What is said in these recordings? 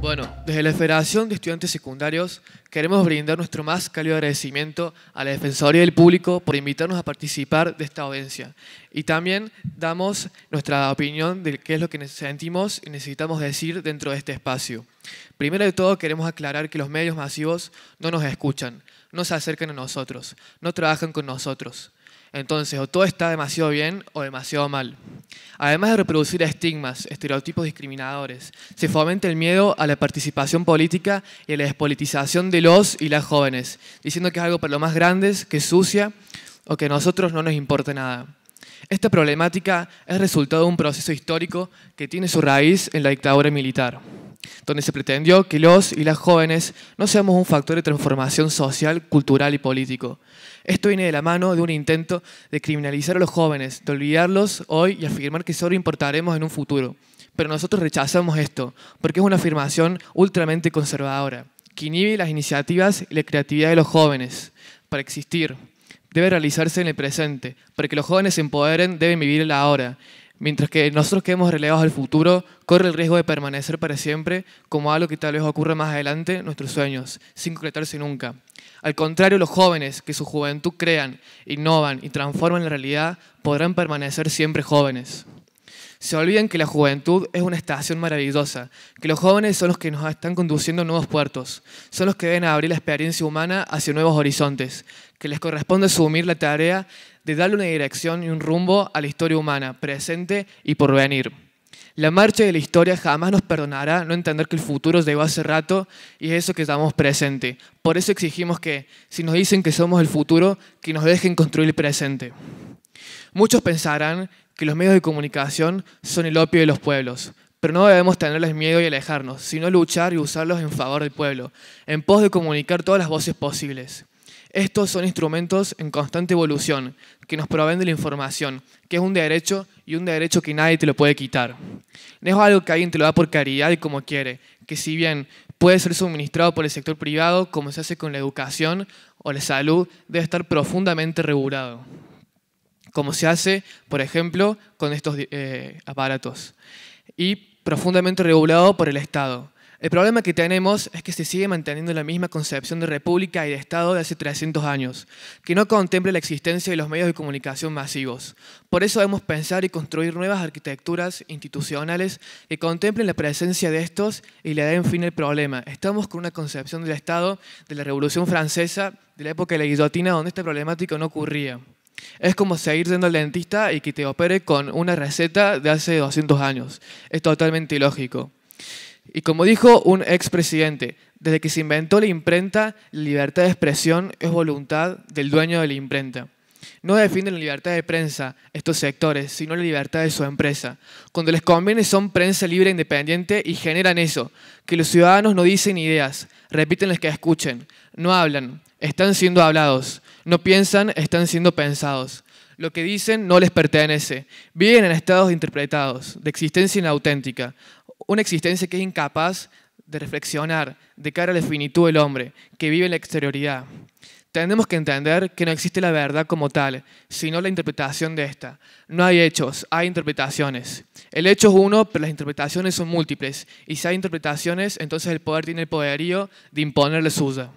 Bueno, desde la Federación de Estudiantes Secundarios queremos brindar nuestro más cálido agradecimiento a la Defensoría del Público por invitarnos a participar de esta audiencia. Y también damos nuestra opinión de qué es lo que sentimos y necesitamos decir dentro de este espacio. Primero de todo, queremos aclarar que los medios masivos no nos escuchan, no se acercan a nosotros, no trabajan con nosotros. Entonces, o todo está demasiado bien o demasiado mal. Además de reproducir estigmas, estereotipos discriminadores, se fomenta el miedo a la participación política y a la despolitización de los y las jóvenes, diciendo que es algo para los más grandes, que es sucia o que a nosotros no nos importa nada. Esta problemática es resultado de un proceso histórico que tiene su raíz en la dictadura militar donde se pretendió que los y las jóvenes no seamos un factor de transformación social, cultural y político. Esto viene de la mano de un intento de criminalizar a los jóvenes, de olvidarlos hoy y afirmar que solo importaremos en un futuro. Pero nosotros rechazamos esto, porque es una afirmación ultramente conservadora, que inhibe las iniciativas y la creatividad de los jóvenes para existir. Debe realizarse en el presente, para que los jóvenes se empoderen, deben vivir la ahora. Mientras que nosotros que hemos relegados al futuro, corre el riesgo de permanecer para siempre como algo que tal vez ocurra más adelante, nuestros sueños, sin concretarse nunca. Al contrario, los jóvenes que su juventud crean, innovan y transforman la realidad podrán permanecer siempre jóvenes. Se olvidan que la juventud es una estación maravillosa, que los jóvenes son los que nos están conduciendo a nuevos puertos, son los que deben abrir la experiencia humana hacia nuevos horizontes, que les corresponde asumir la tarea de darle una dirección y un rumbo a la historia humana, presente y porvenir. La marcha de la historia jamás nos perdonará no entender que el futuro llegó hace rato y es eso que estamos presente. Por eso exigimos que, si nos dicen que somos el futuro, que nos dejen construir el presente. Muchos pensarán que los medios de comunicación son el opio de los pueblos, pero no debemos tenerles miedo y alejarnos, sino luchar y usarlos en favor del pueblo, en pos de comunicar todas las voces posibles. Estos son instrumentos en constante evolución, que nos proveen de la información, que es un derecho y un derecho que nadie te lo puede quitar. No es algo que alguien te lo da por caridad y como quiere, que si bien puede ser suministrado por el sector privado, como se hace con la educación o la salud, debe estar profundamente regulado, como se hace, por ejemplo, con estos eh, aparatos, y profundamente regulado por el Estado el problema que tenemos es que se sigue manteniendo la misma concepción de república y de Estado de hace 300 años, que no contempla la existencia de los medios de comunicación masivos. Por eso debemos pensar y construir nuevas arquitecturas institucionales que contemplen la presencia de estos y le den fin al problema. Estamos con una concepción del Estado de la Revolución Francesa, de la época de la guillotina, donde este problemático no ocurría. Es como seguir siendo al dentista y que te opere con una receta de hace 200 años. Es totalmente ilógico. Y como dijo un expresidente, desde que se inventó la imprenta, la libertad de expresión es voluntad del dueño de la imprenta. No defienden la libertad de prensa estos sectores, sino la libertad de su empresa. Cuando les conviene son prensa libre e independiente y generan eso, que los ciudadanos no dicen ideas, repiten las que escuchen, no hablan, están siendo hablados, no piensan, están siendo pensados. Lo que dicen no les pertenece. Viven en estados interpretados, de existencia inauténtica, una existencia que es incapaz de reflexionar de cara a la finitud del hombre, que vive en la exterioridad. Tenemos que entender que no existe la verdad como tal, sino la interpretación de esta. No hay hechos, hay interpretaciones. El hecho es uno, pero las interpretaciones son múltiples. Y si hay interpretaciones, entonces el poder tiene el poderío de imponer la suya.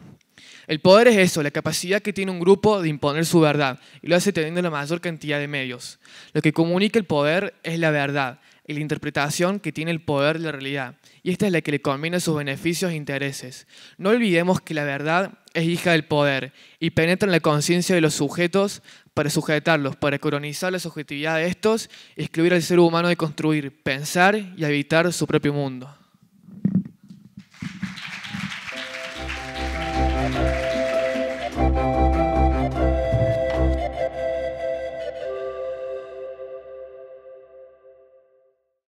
El poder es eso, la capacidad que tiene un grupo de imponer su verdad, y lo hace teniendo la mayor cantidad de medios. Lo que comunica el poder es la verdad, y la interpretación que tiene el poder de la realidad, y esta es la que le combina sus beneficios e intereses. No olvidemos que la verdad es hija del poder, y penetra en la conciencia de los sujetos para sujetarlos, para colonizar la subjetividad de estos, excluir al ser humano de construir, pensar y habitar su propio mundo. Thank you.